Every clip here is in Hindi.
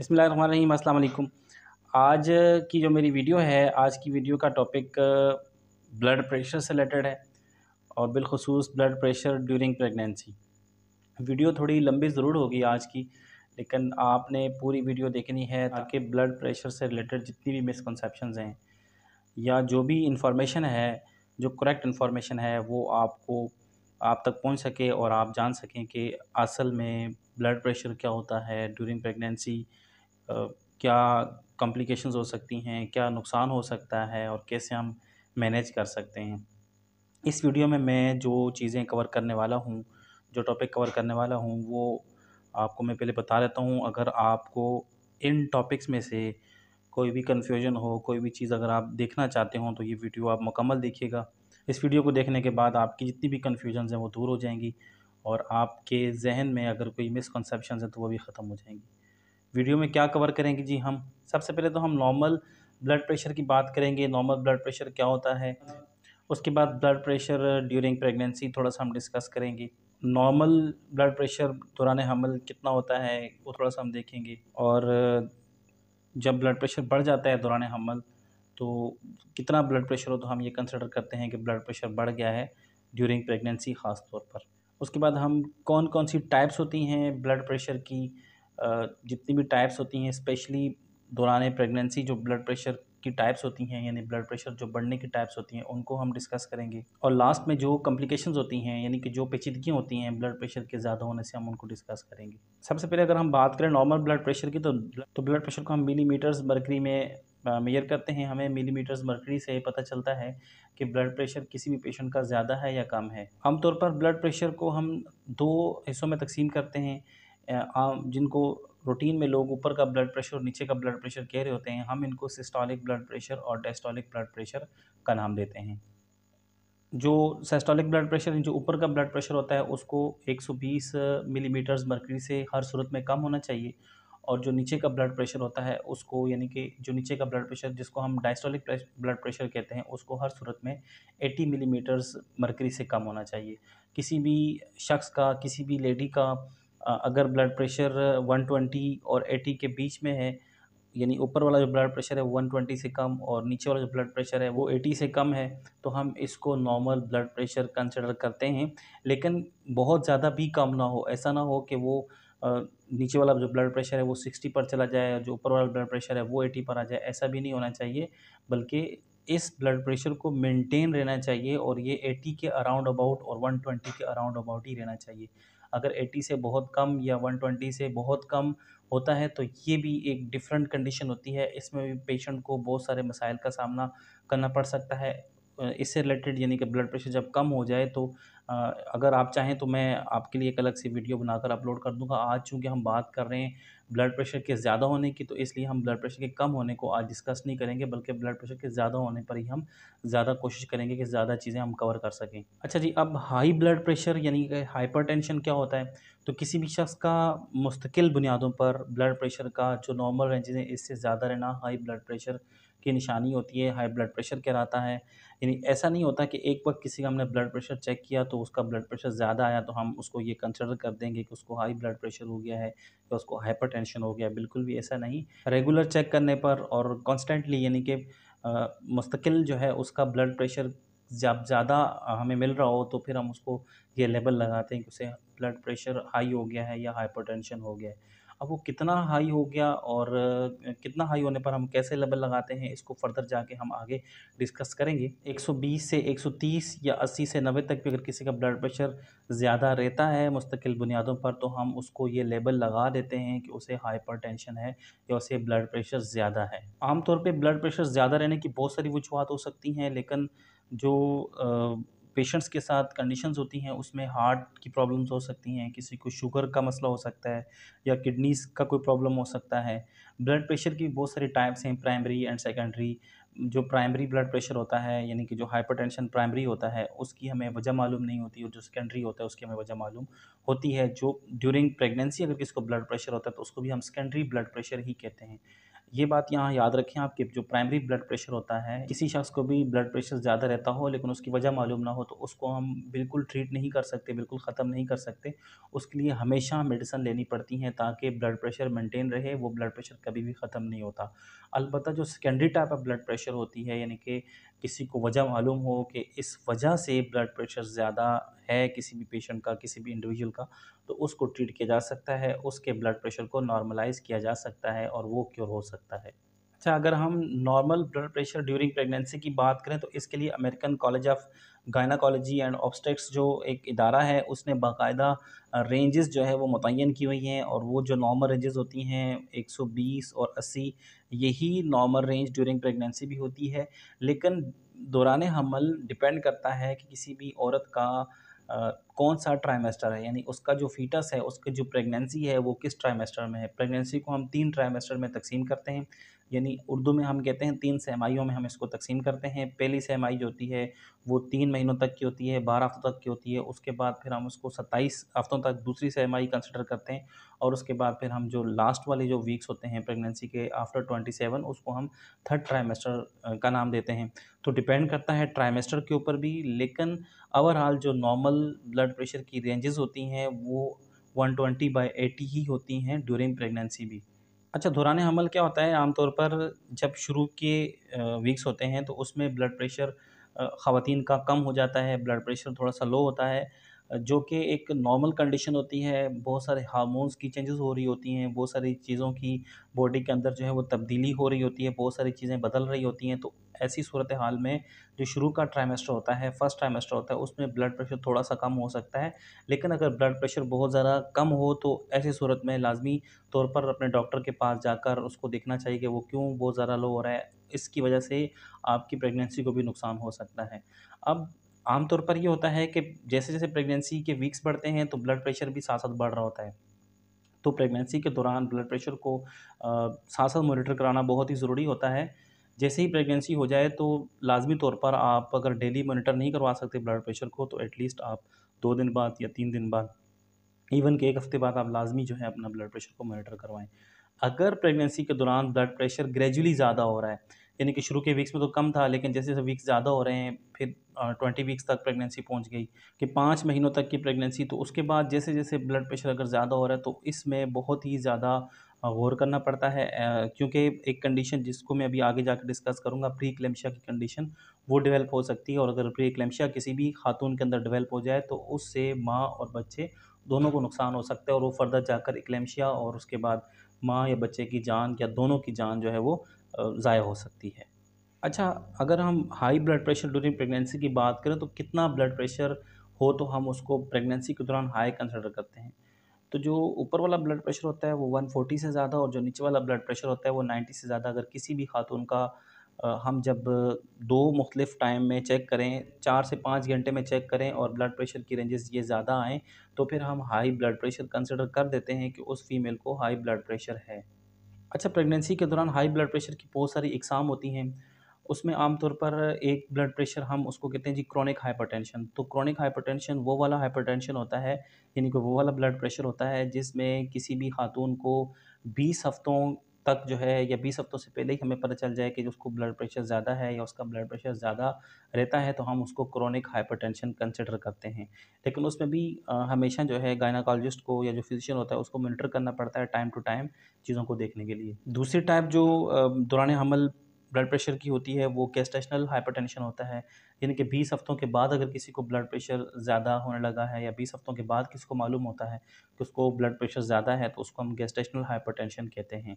बसमीम अल्लाम आज की जो मेरी वीडियो है आज की वीडियो का टॉपिक ब्लड प्रेशर से रिलेटेड है और बिलखसूस blood pressure during pregnancy video थोड़ी लंबी ज़रूर होगी आज की लेकिन आपने पूरी वीडियो देखनी है हाँ। ताकि ब्लड प्रेशर से रिलेटेड जितनी भी मिसकनसप्शन हैं या जो भी इंफॉर्मेशन है जो करेक्ट इन्फॉर्मेशन है वो आपको आप तक पहुंच सके और आप जान सकें कि असल में ब्लड प्रेशर क्या होता है ड्यूरिंग प्रेगनेंसी क्या कॉम्प्लिकेशंस हो सकती हैं क्या नुकसान हो सकता है और कैसे हम मैनेज कर सकते हैं इस वीडियो में मैं जो चीज़ें कवर करने वाला हूँ जो टॉपिक कवर करने वाला हूँ वो आपको मैं पहले बता देता हूँ अगर आपको इन टॉपिक्स में से कोई भी कन्फ्यूजन हो कोई भी चीज़ अगर आप देखना चाहते हो तो ये वीडियो आप मुकम्मल देखिएगा इस वीडियो को देखने के बाद आपकी जितनी भी कन्फ्यूजन हैं वो दूर हो जाएंगी और आपके जहन में अगर कोई मिसकनसप्शन है तो वो भी ख़त्म हो जाएंगी वीडियो में क्या कवर करेंगे जी हम सबसे पहले तो हम नॉर्मल ब्लड प्रेशर की बात करेंगे नॉर्मल ब्लड प्रेशर क्या होता है उसके बाद ब्लड प्रेशर ड्यूरिंग प्रेगनेंसी थोड़ा सा हम डिस्कस करेंगे नॉर्मल ब्लड प्रेशर दौरान हमल कितना होता है वो थोड़ा सा हम देखेंगे और जब ब्लड प्रेशर बढ़ जाता है दौरान हमल तो कितना ब्लड प्रेशर हो तो हम ये कंसिडर करते हैं कि ब्लड प्रेशर बढ़ गया है ड्यूरिंग प्रेगनेंसी ख़ास तौर पर उसके बाद हम कौन कौन सी टाइप्स होती हैं ब्लड प्रेशर की जितनी भी टाइप्स होती हैं स्पेशली दौरान प्रेगनेंसी जो ब्लड प्रेशर की टाइप्स होती हैं यानी ब्लड प्रेशर जो बढ़ने की टाइप्स होती हैं उनको हम डिस्कस करेंगे और लास्ट में जो कम्प्लिकेशन होती हैं यानी कि जो पेचीदगियाँ होती हैं ब्लड प्रेशर के ज़्यादा होने से हम उनको डिस्कस करेंगे सबसे पहले अगर हम बात करें नॉर्मल ब्लड प्रेशर की तो तो ब्लड प्रेशर को हम मिलीमीटर्स बर्करी में मेयर करते हैं हमें मिलीमीटर्स मरकरी से पता चलता है कि ब्लड प्रेशर किसी भी पेशेंट का ज़्यादा है या कम है आमतौर पर ब्लड प्रेशर को हम दो हिस्सों में तकसीम करते हैं आम जिनको रूटीन में लोग ऊपर का ब्लड प्रेशर और नीचे का ब्लड प्रेशर कह रहे होते हैं हम इनको सिस्टोलिक ब्लड प्रेशर और डेस्टोलिक ब्लड प्रेशर का नाम देते हैं जो सेस्टॉलिक ब्लड प्रेशर जो ऊपर का ब्लड प्रेशर होता है उसको 120 मिलीमीटर्स mm मरकरी से हर सूरत में कम होना चाहिए और जो नीचे का ब्लड प्रेशर होता है उसको यानी कि जो नीचे का ब्लड प्रेशर जिसको हम डायस्टोलिक ब्लड प्रेशर कहते हैं उसको हर सूरत में 80 मिलीमीटर्स mm मरकरी से कम होना चाहिए किसी भी शख्स का किसी भी लेडी का अगर ब्लड प्रेशर 120 और 80 के बीच में है यानी ऊपर वाला जो ब्लड प्रेशर है वो 120 से कम और नीचे वाला जो ब्लड प्रेशर है वो 80 से कम है तो हम इसको नॉर्मल ब्लड प्रेशर कंसिडर करते हैं लेकिन बहुत ज़्यादा भी कम ना हो ऐसा ना हो कि वो नीचे वाला जो ब्लड प्रेशर है वो 60 पर चला जाए और जो ऊपर वाला ब्लड प्रेशर है वो 80 पर आ जाए ऐसा भी नहीं होना चाहिए बल्कि इस ब्लड प्रेशर को मेंटेन रहना चाहिए और ये 80 के अराउंड अबाउट और 120 के अराउंड अबाउट ही रहना चाहिए अगर 80 से बहुत कम या 120 से बहुत कम होता है तो ये भी एक डिफरेंट कंडीशन होती है इसमें भी पेशेंट को बहुत सारे मसाइल का सामना करना पड़ सकता है इससे रिलेटेड यानी कि ब्लड प्रेशर जब कम हो जाए तो अगर आप चाहें तो मैं आपके लिए एक अलग से वीडियो बनाकर अपलोड कर दूंगा आज चूँकि हम बात कर रहे हैं ब्लड प्रेशर के ज़्यादा होने की तो इसलिए हम ब्लड प्रेशर के कम होने को आज डिस्कस नहीं करेंगे बल्कि ब्लड प्रेशर के ज़्यादा होने पर ही हम ज़्यादा कोशिश करेंगे कि ज़्यादा चीज़ें हम कवर कर सकें अच्छा जी अब हाई ब्लड प्रेशर यानी कि हाइपर क्या होता है तो किसी भी शख्स का मुस्तकिल बुनियादों पर ब्लड प्रेशर का जो नॉर्मल रेंजेज है इससे ज़्यादा रहना हाई ब्लड प्रेशर की निशानी होती है हाई ब्लड प्रेशर कहलाता है यानी ऐसा नहीं होता कि एक वक्त किसी का हमने ब्लड प्रेशर चेक किया तो उसका ब्लड प्रेशर ज़्यादा आया तो हम उसको ये कंसिडर कर देंगे कि उसको हाई ब्लड प्रेशर हो गया है या उसको हाइपर हो गया बिल्कुल भी ऐसा नहीं रेगुलर चेक करने पर और कॉन्स्टेंटली यानी कि मुस्तकिल जो है उसका ब्लड प्रेशर जब ज़्यादा हमें मिल रहा हो तो फिर हम उसको ये लेबल लगाते हैं कि उसे ब्लड प्रेशर हाई हो गया है या हाइपरटेंशन हो गया है अब वो कितना हाई हो गया और कितना हाई होने पर हम कैसे लेवल लगाते हैं इसको फर्दर जाके हम आगे डिस्कस करेंगे 120 से 130 या 80 से 90 तक भी अगर किसी का ब्लड प्रेशर ज़्यादा रहता है मुस्तकिल बुनियादों पर तो हम उसको ये लेबल लगा देते हैं कि उसे टेंशन है या उसे ब्लड प्रेशर ज़्यादा है आमतौर पर ब्लड प्रेशर ज़्यादा रहने की बहुत सारी वजूहत हो सकती हैं लेकिन जो पेशेंट्स के साथ कंडीशंस होती हैं उसमें हार्ट की प्रॉब्लम्स हो सकती हैं किसी को शुगर का मसला हो सकता है या किडनीज़ का कोई प्रॉब्लम हो सकता है ब्लड प्रेशर की बहुत सारे टाइप्स हैं प्राइमरी एंड सेकेंडरी जो प्राइमरी ब्लड प्रेशर होता है यानी कि जो हाइपरटेंशन प्राइमरी होता है उसकी हमें वजह मालूम नहीं होती और जो सेकेंडरी होता है उसकी हमें वजह मालूम होती है जो ड्यूरिंग प्रेगनेंसी अगर किसी को ब्लड प्रेशर होता है तो उसको भी हम सेकेंडरी ब्लड प्रेशर ही कहते हैं ये बात यहाँ याद रखें आपके जो प्राइमरी ब्लड प्रेशर होता है किसी शख्स को भी ब्लड प्रेशर ज़्यादा रहता हो लेकिन उसकी वजह मालूम ना हो तो उसको हम बिल्कुल ट्रीट नहीं कर सकते बिल्कुल ख़त्म नहीं कर सकते उसके लिए हमेशा मेडिसन लेनी पड़ती हैं ताकि ब्लड प्रेशर मेंटेन रहे वो ब्लड प्रेशर कभी भी ख़त्म नहीं होता अलबत्त जो secondary type of blood pressure होती है यानी कि किसी को वजह मालूम हो कि इस वजह से ब्लड प्रेशर ज़्यादा है किसी भी पेशेंट का किसी भी इंडिविजुअल का तो उसको ट्रीट किया जा सकता है उसके ब्लड प्रेशर को नॉर्मलाइज़ किया जा सकता है और वो क्योर हो सकता है सकता है अच्छा अगर हम normal blood pressure during pregnancy की बात करें तो इसके लिए American college of gynaecology and obstetrics जो एक इदारा है उसने बाकायदा रेंजेस जो है वो मुतन की हुई हैं और वो जो नॉर्मल रेंजेस होती हैं 120 और 80 यही नॉर्मल रेंज ड्यूरिंग प्रेगनेंसी भी होती है लेकिन दौरान हमल डिपेंड करता है कि किसी भी औरत का कौन सा ट्राइमेस्टर है यानी उसका जो फीटस है उसकी जो प्रेगनेंसी है वो किस ट्राइमेस्टर में है प्रेगनेंसी को हम तीन ट्राइमेस्टर में तकसीम करते हैं यानी उर्दू में हम कहते हैं तीन सहमाइयों में हम इसको तकसीम करते हैं पहली सहमाई जो होती है वो तीन महीनों तक की होती है बारह हफ्तों तक की होती है उसके बाद फिर हम उसको सत्ताईस हफ्तों तक दूसरी सहमाई कंसिडर करते हैं और उसके बाद फिर हम जो लास्ट वाले जो वीक्स होते हैं प्रेगनेंसी के आफ्टर ट्वेंटी सेवन उसको हम थर्ड ट्राइमेस्टर का नाम देते हैं तो डिपेंड करता है ट्राइमेस्टर के ऊपर भी लेकिन ओवरऑल जो नॉर्मल ब्लड प्रेशर की रेंजेस होती हैं वो 120 बाई एटी ही होती हैं ड्यूरिंग प्रेगनेंसी भी अच्छा दौरान हमल क्या होता है आमतौर पर जब शुरू के वीक्स होते हैं तो उसमें ब्लड प्रेशर ख़वान का कम हो जाता है ब्लड प्रेशर थोड़ा सा लो होता है जो कि एक नॉर्मल कंडीशन होती है बहुत सारे हार्मोन्स की चेंजेस हो रही होती हैं बहुत सारी चीज़ों की बॉडी के अंदर जो है वो तब्दीली हो रही होती है बहुत सारी चीज़ें बदल रही होती हैं तो ऐसी सूरत हाल में जो शुरू का ट्राइमेस्टर होता है फर्स्ट ट्राइमेस्टर होता है उसमें ब्लड प्रेशर थोड़ा सा कम हो सकता है लेकिन अगर ब्लड प्रेशर बहुत ज़्यादा कम हो तो ऐसी सूरत में लाजमी तौर पर अपने डॉक्टर के पास जाकर उसको देखना चाहिए कि वो क्यों बहुत ज़्यादा लो हो रहा है इसकी वजह से आपकी प्रेगनेंसी को भी नुकसान हो सकता है अब आमतौर पर ये होता है कि जैसे जैसे प्रेगनेंसी के वीक्स बढ़ते हैं तो ब्लड प्रेशर भी साथ साथ बढ़ रहा होता है तो प्रेगनेंसी के दौरान ब्लड प्रेशर को साथ साथ मोनिटर कराना बहुत ही ज़रूरी होता है जैसे ही प्रेगनेंसी हो जाए तो लाजमी तौर पर आप अगर डेली मोनिटर नहीं करवा सकते ब्लड प्रेशर को तो एटलीस्ट आप दो दिन बाद या तीन दिन बाद इवन के एक हफ़्ते बाद आप लाजमी जो है अपना ब्लड प्रेशर को मोनिटर करवाएं अगर प्रेगनेंसी के दौरान ब्लड प्रेशर ग्रेजुअली ज़्यादा हो रहा है यानी कि शुरू के वीक्स में तो कम था लेकिन जैसे जैसे वीक्स ज़्यादा हो रहे हैं फिर ट्वेंटी वीक्स तक प्रेगनेंसी पहुंच गई कि पाँच महीनों तक की प्रेगनेंसी तो उसके बाद जैसे जैसे ब्लड प्रेशर अगर ज़्यादा हो रहा है तो इसमें बहुत ही ज़्यादा गौर करना पड़ता है क्योंकि एक कंडीशन जिसको मैं अभी आगे जाकर डिस्कस करूँगा प्री क्लेम्शिया की कंडीशन वो डेवलप हो सकती है और अगर प्री क्लेम्शिया किसी भी खातून के अंदर डेवलप हो जाए तो उससे माँ और बच्चे दोनों को नुकसान हो सकता है और वो फर्दर जाकर इक्लेमशिया और उसके बाद माँ या बच्चे की जान या दोनों की जान जो है वो ज़ाया हो सकती है अच्छा अगर हम high blood pressure during pregnancy की बात करें तो कितना ब्लड प्रेशर हो तो हम उसको प्रेगनेंसी के दौरान हाई कंसिडर करते हैं तो जो ऊपर वाला ब्लड प्रेशर होता है वो 140 से ज़्यादा और जो नीचे वाला ब्लड प्रेशर होता है वो 90 से ज़्यादा अगर किसी भी खातून का हम जब दो मुख्तलिफ टाइम में चेक करें चार से पाँच घंटे में चेक करें और ब्लड प्रेशर की रेंजेस ये ज़्यादा आएँ तो फिर हम हाई ब्लड प्रेशर कंसिडर कर देते हैं कि उस फीमेल को हाई ब्लड प्रेशर है अच्छा प्रेगनेंसी के दौरान हाई ब्लड प्रेशर की बहुत सारी एग्ज़ाम होती हैं उसमें आमतौर पर एक ब्लड प्रेशर हम उसको कहते हैं जी क्रॉनिक हाइपरटेंशन तो क्रॉनिक हाइपरटेंशन वो वाला हाइपरटेंशन होता है यानी कि वो वाला ब्लड प्रेशर होता है जिसमें किसी भी खातून को 20 हफ्तों तक जो है या बीस हफ्तों से पहले ही हमें पता चल जाए कि उसको ब्लड प्रेशर ज़्यादा है या उसका ब्लड प्रेशर ज़्यादा रहता है तो हम उसको क्रोनिक हाइपरटेंशन कंसिडर करते हैं लेकिन उसमें भी हमेशा जो है गायनाकोलॉजिस्ट को या जो फिजिशियन होता है उसको मोनिटर करना पड़ता है टाइम टू टाइम चीज़ों को देखने के लिए दूसरी टाइप जो दौरान हमल ब्लड प्रेशर की होती है वो गेस्टेशनल हाइपरटेंशन होता है यानी कि 20 हफ्तों के बाद अगर किसी को ब्लड प्रेशर ज़्यादा होने लगा है या 20 हफ्तों के बाद किसी को मालूम होता है कि उसको ब्लड प्रेशर ज़्यादा है तो उसको हम गेस्टेशनल हाइपरटेंशन कहते हैं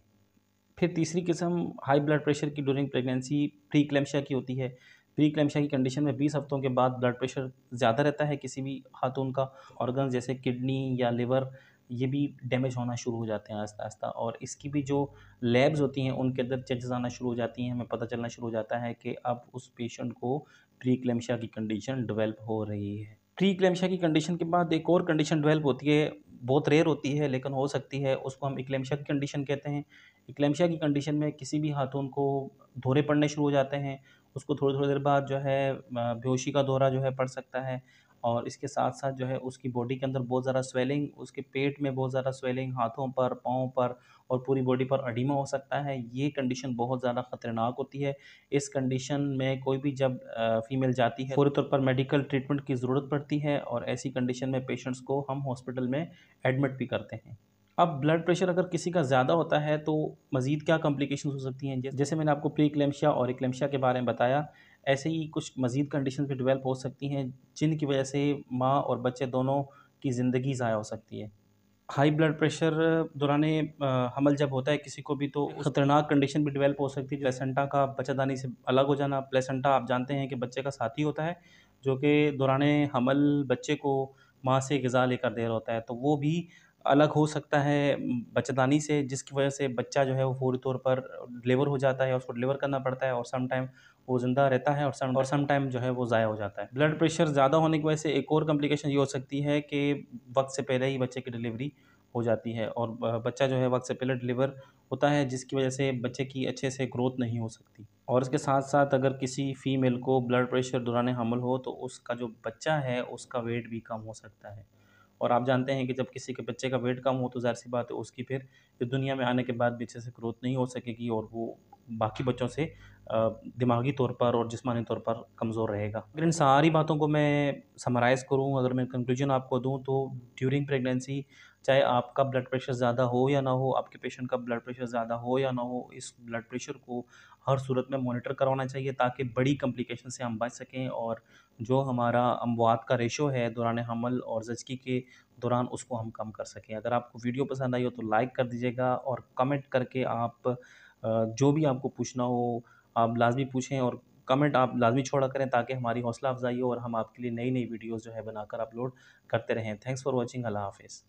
फिर तीसरी किस्म हाई ब्लड प्रेशर की ड्यूरिंग प्रेगनेंसी प्री क्लेम्शिया की होती है प्री क्लेम्शिया की कंडीशन में बीस हफ्तों के बाद ब्लड प्रेशर ज़्यादा रहता है किसी भी खातून का ऑर्गन जैसे किडनी या लिवर ये भी डैमेज होना शुरू हो जाते हैं आस्ता आस्ता और इसकी भी जो लैब्स होती हैं उनके अंदर चेंजेस आना शुरू हो जाती हैं हमें पता चलना शुरू हो जाता है कि अब उस पेशेंट को प्री क्लेम्शिया की कंडीशन डेवलप हो रही है प्री क्लेम्शिया की कंडीशन के बाद एक और कंडीशन डेवलप होती है बहुत रेयर होती है लेकिन हो सकती है उसको हम इक्लेम्शिया की कंडीशन कहते हैं एक्लेम्शिया की कंडीशन में किसी भी हाथों को धोरे पड़ने शुरू हो जाते हैं उसको थोड़ी थोड़ी देर बाद जो है बेहोशी का दौरा जो है पड़ सकता है और इसके साथ साथ जो है उसकी बॉडी के अंदर बहुत ज़्यादा स्वेलिंग उसके पेट में बहुत ज़्यादा स्वेलिंग हाथों पर पाँव पर और पूरी बॉडी पर अडीमा हो सकता है ये कंडीशन बहुत ज़्यादा ख़तरनाक होती है इस कंडीशन में कोई भी जब फीमेल जाती है पूरे तौर पर मेडिकल ट्रीटमेंट की ज़रूरत पड़ती है और ऐसी कंडीशन में पेशेंट्स को हम हॉस्पिटल में एडमिट भी करते हैं अब ब्लड प्रेशर अगर किसी का ज़्यादा होता है तो मज़ीद क्या कम्प्लिकेशन हो सकती हैं जैसे मैंने आपको प्री क्लेम्शिया और इक्लेम्शिया के बारे में बताया ऐसे ही कुछ मज़ीद कंडीशन भी डिवेल्प हो सकती हैं जिनकी वजह से माँ और बच्चे दोनों की ज़िंदगी ज़ाया हो सकती है हाई ब्लड प्रेशर दौरान हमल जब होता है किसी को भी तो ख़तरनाक कंडीशन भी डिवेल्प हो सकती है प्लेसेंटा का बच्चादानी से अलग हो जाना प्लेसेंटा आप जानते हैं कि बच्चे का साथी होता है जो कि दौरान हमल बच्चे को माँ से गज़ा लेकर दे रहा होता है तो वो भी अलग हो सकता है बच्चेदानी से जिसकी वजह से बच्चा जो है वो फौरी तौर पर डिलीवर हो जाता है उसको डिलीवर करना पड़ता है और सम टाइम वो ज़िंदा रहता है और सम और सम टाइम जो है वो ज़ाया हो जाता है ब्लड प्रेशर ज़्यादा होने की वजह से एक और कम्प्लिकेशन ये हो सकती है कि वक्त से पहले ही बच्चे की डिलीवरी हो जाती है और बच्चा जो है वक्त से पहले डिलीवर होता है जिसकी वजह से बच्चे की अच्छे से ग्रोथ नहीं हो सकती और इसके साथ साथ अगर किसी फीमेल को ब्लड प्रेशर दौरान हमल हो तो उसका जो बच्चा है उसका वेट भी कम हो सकता है और आप जानते हैं कि जब किसी के बच्चे का वेट कम हो तो ज़ाहिर सी बात है उसकी फिर दुनिया में आने के बाद भी अच्छे से ग्रोथ नहीं हो सकेगी और वो बाकी बच्चों से दिमागी तौर पर और जिसमानी तौर पर कमज़ोर रहेगा अगर इन सारी बातों को मैं समराइज़ करूँ अगर मैं कंक्लूजन आपको दूँ तो ड्यूरिंग प्रेगनेंसी चाहे आपका ब्लड प्रेशर ज़्यादा हो या ना हो आपके पेशेंट का ब्लड प्रेशर ज़्यादा हो या ना हो इस ब्लड प्रेशर को हर सूरत में मॉनिटर करवाना चाहिए ताकि बड़ी कम्प्लिकेशन से हम बच सकें और जो हमारा अमवात का रेशो है दौरान हमल और जचकी के दौरान उसको हम कम कर सकें अगर आपको वीडियो पसंद आई हो तो लाइक कर दीजिएगा और कमेंट करके आप जो भी आपको पूछना हो आप लाजमी पूछें और कमेंट आप लाजमी छोड़ा करें ताकि हमारी हौसला अफजाई हो और हम आपके लिए नई नई वीडियोज़ जो है बनाकर अपलोड करते रहें थैंक्स फॉर वॉचिंग अल्लाह हाफिज़